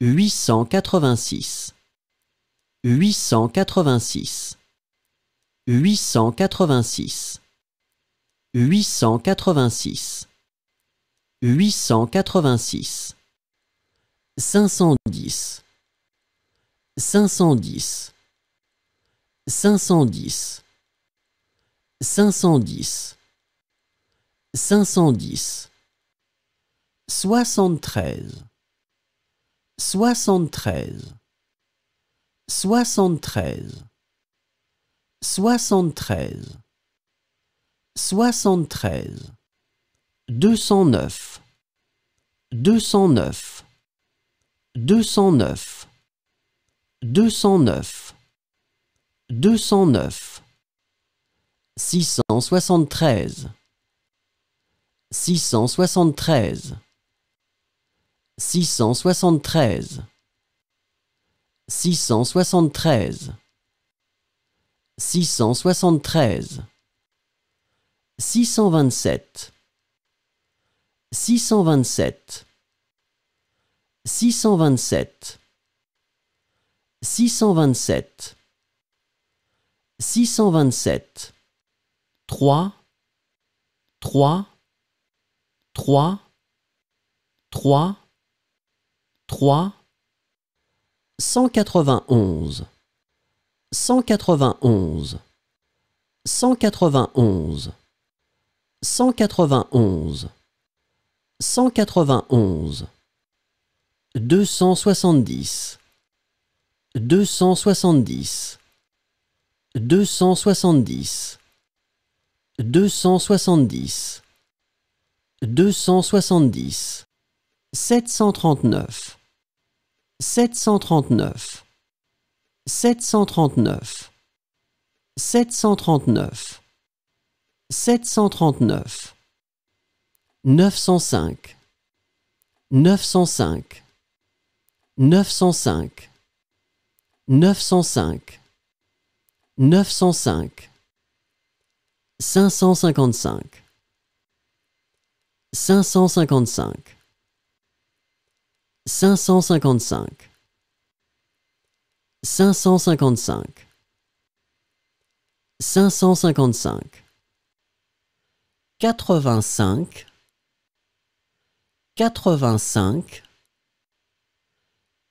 886 886 886 886 886 510 510 510 510 510 73 73 73 73 73 209 209 209 209 209 673 673 673 673 673 627 627 627 627 627 3 3 3 3 3 191 191 191 191 191 270 270 270 270 270 739 739 739 739 739 905 905 905 905 905 555 555 555 555 555 85 85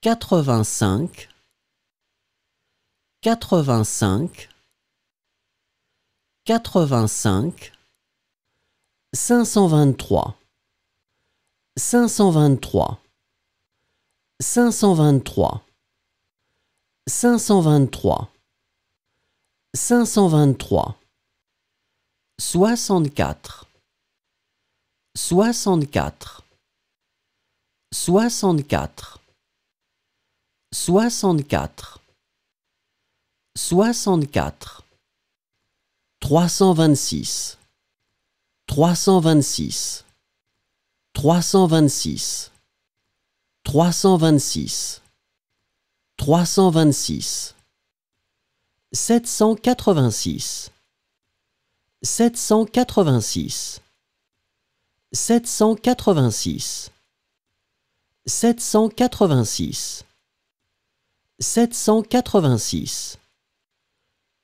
85 85 85 523 523 523 523 523 64 64 64 64 64 326 326 326 326 326 786 786 786 786 786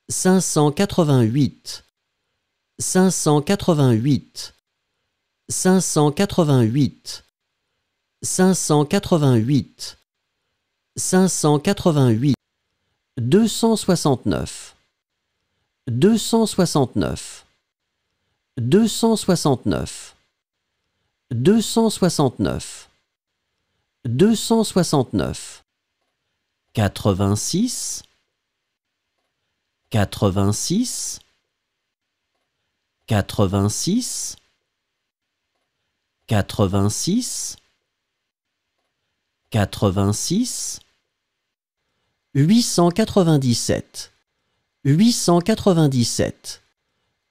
588 588 588 588 588 269 269 269 269 269 86 86 86 86 86 897 897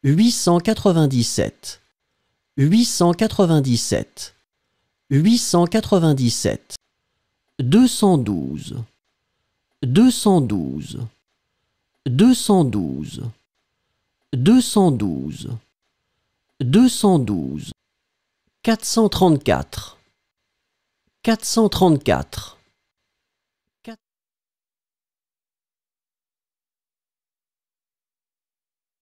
897 897 897 212 212 212 212 212 434 quatre cent trente-quatre.